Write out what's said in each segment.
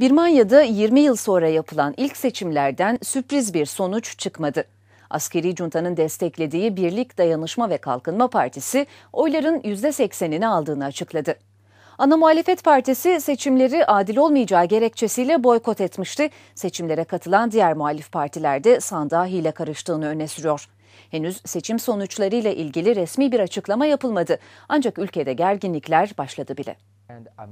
Birmanya'da 20 yıl sonra yapılan ilk seçimlerden sürpriz bir sonuç çıkmadı. Askeri junta'nın desteklediği Birlik Dayanışma ve Kalkınma Partisi oyların %80'ini aldığını açıkladı. Ana Muhalefet Partisi seçimleri adil olmayacağı gerekçesiyle boykot etmişti. Seçimlere katılan diğer muhalif partiler de sandığa hile karıştığını öne sürüyor. Henüz seçim sonuçlarıyla ilgili resmi bir açıklama yapılmadı. Ancak ülkede gerginlikler başladı bile.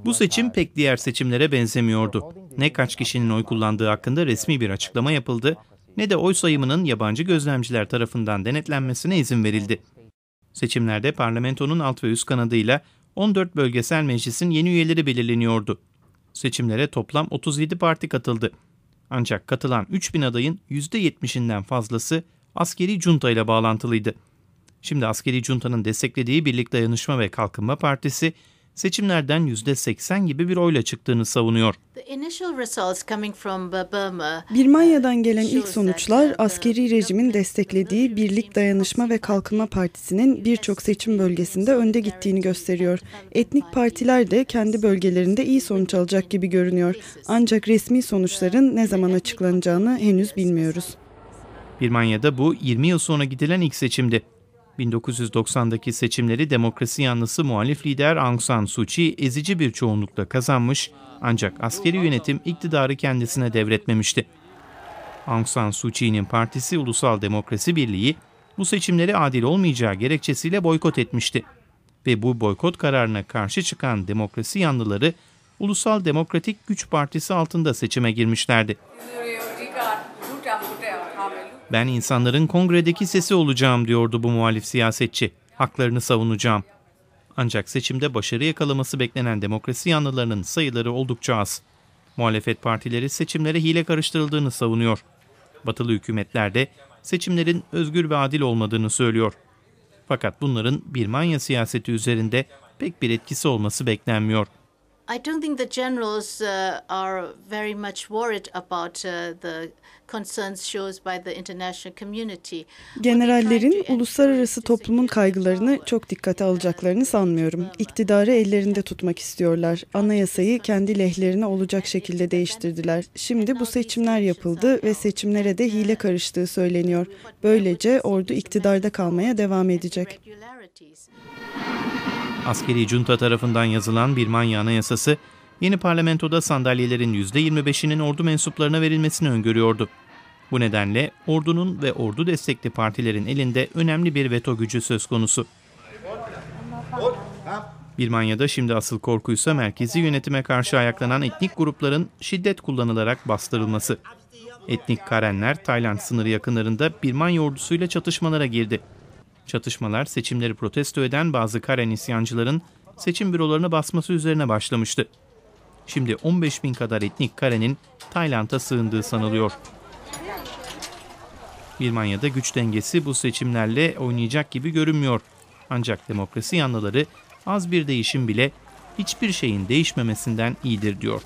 Bu seçim pek diğer seçimlere benzemiyordu. Ne kaç kişinin oy kullandığı hakkında resmi bir açıklama yapıldı ne de oy sayımının yabancı gözlemciler tarafından denetlenmesine izin verildi. Seçimlerde parlamentonun alt ve üst kanadıyla 14 bölgesel meclisin yeni üyeleri belirleniyordu. Seçimlere toplam 37 parti katıldı. Ancak katılan 3000 adayın %70'inden fazlası askeri junta ile bağlantılıydı. Şimdi askeri juntanın desteklediği Birlik Dayanışma ve Kalkınma Partisi seçimlerden %80 gibi bir oyla çıktığını savunuyor. Uh, Birmanya'dan gelen ilk sonuçlar uh, askeri rejimin desteklediği Birlik Dayanışma ve Kalkınma Partisi'nin birçok seçim bölgesinde önde gittiğini gösteriyor. Etnik partiler de kendi bölgelerinde iyi sonuç alacak gibi görünüyor. Ancak resmi sonuçların ne zaman açıklanacağını henüz bilmiyoruz. Birmanya'da bu 20 yıl sonra gidilen ilk seçimdi. 1990'daki seçimleri demokrasi yanlısı muhalif lider Aung San Suu Kyi ezici bir çoğunlukla kazanmış ancak askeri yönetim iktidarı kendisine devretmemişti. Aung San Suu Kyi'nin partisi Ulusal Demokrasi Birliği bu seçimleri adil olmayacağı gerekçesiyle boykot etmişti. Ve bu boykot kararına karşı çıkan demokrasi yanlıları Ulusal Demokratik Güç Partisi altında seçime girmişlerdi. Ben insanların kongredeki sesi olacağım diyordu bu muhalif siyasetçi. Haklarını savunacağım. Ancak seçimde başarı yakalaması beklenen demokrasi yanlılarının sayıları oldukça az. Muhalefet partileri seçimlere hile karıştırıldığını savunuyor. Batılı hükümetler de seçimlerin özgür ve adil olmadığını söylüyor. Fakat bunların Birmanya siyaseti üzerinde pek bir etkisi olması beklenmiyor. I don't think the generals uh, are very much worried about uh, the concerns shown by the international community. Generallerin uluslararası toplumun kaygılarını çok dikkate alacaklarını sanmıyorum. İktidarı ellerinde tutmak istiyorlar. Anayasayı kendi lehlerine olacak şekilde değiştirdiler. Şimdi bu seçimler yapıldı ve seçimlere de hile uh, karıştığı söyleniyor. Böylece ordu iktidarda kalmaya devam edecek. Askeri junta tarafından yazılan Birmanya Anayasası, yeni parlamentoda sandalyelerin %25'inin ordu mensuplarına verilmesini öngörüyordu. Bu nedenle ordunun ve ordu destekli partilerin elinde önemli bir veto gücü söz konusu. Birmanya'da şimdi asıl korkuysa merkezi yönetime karşı ayaklanan etnik grupların şiddet kullanılarak bastırılması. Etnik Karenler Tayland sınırı yakınlarında Birmanya ordusuyla çatışmalara girdi. Çatışmalar seçimleri protesto eden bazı Karen isyancıların seçim bürolarını basması üzerine başlamıştı. Şimdi 15 bin kadar etnik Karen'in Tayland'a sığındığı sanılıyor. Birmanya'da güç dengesi bu seçimlerle oynayacak gibi görünmüyor. Ancak demokrasi yanlıları az bir değişim bile hiçbir şeyin değişmemesinden iyidir diyor.